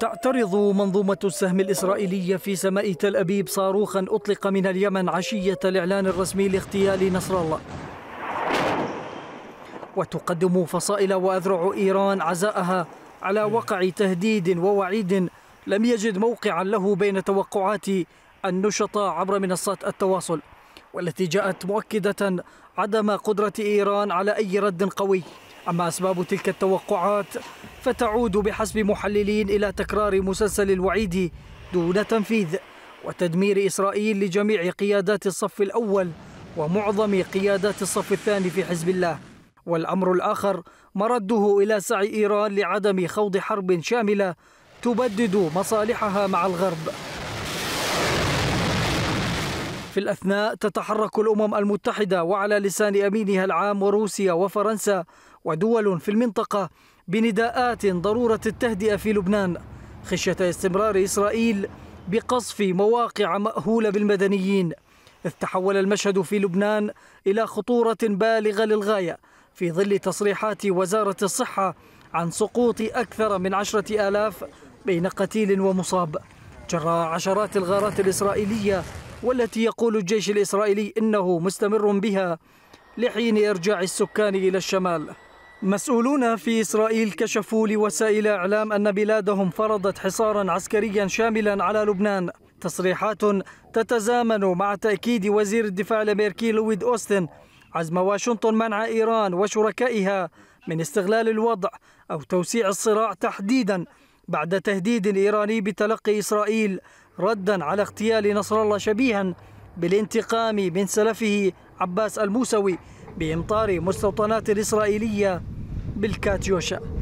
تعترض منظومة السهم الإسرائيلية في سماء تل أبيب صاروخا أطلق من اليمن عشية الإعلان الرسمي لاغتيال نصر الله وتقدم فصائل وأذرع إيران عزاءها على وقع تهديد ووعيد لم يجد موقعا له بين توقعات النشطاء عبر منصات التواصل والتي جاءت مؤكدة عدم قدرة إيران على أي رد قوي أما أسباب تلك التوقعات فتعود بحسب محللين إلى تكرار مسلسل الوعيد دون تنفيذ وتدمير إسرائيل لجميع قيادات الصف الأول ومعظم قيادات الصف الثاني في حزب الله والأمر الآخر مرده إلى سعي إيران لعدم خوض حرب شاملة تبدد مصالحها مع الغرب في الأثناء تتحرك الأمم المتحدة وعلى لسان أمينها العام وروسيا وفرنسا ودول في المنطقة بنداءات ضرورة التهدئة في لبنان خشية استمرار إسرائيل بقصف مواقع مأهولة بالمدنيين إذ تحول المشهد في لبنان إلى خطورة بالغة للغاية في ظل تصريحات وزارة الصحة عن سقوط أكثر من عشرة آلاف بين قتيل ومصاب جراء عشرات الغارات الإسرائيلية والتي يقول الجيش الإسرائيلي إنه مستمر بها لحين إرجاع السكان إلى الشمال مسؤولون في إسرائيل كشفوا لوسائل إعلام أن بلادهم فرضت حصارا عسكريا شاملا على لبنان تصريحات تتزامن مع تأكيد وزير الدفاع الأمريكي لويد أوستن عزم واشنطن منع إيران وشركائها من استغلال الوضع أو توسيع الصراع تحديدا بعد تهديد إيراني بتلقي إسرائيل ردا على اغتيال نصر الله شبيها بالانتقام من سلفه عباس الموسوي بإمطار مستوطنات الإسرائيلية بالكاتيوشا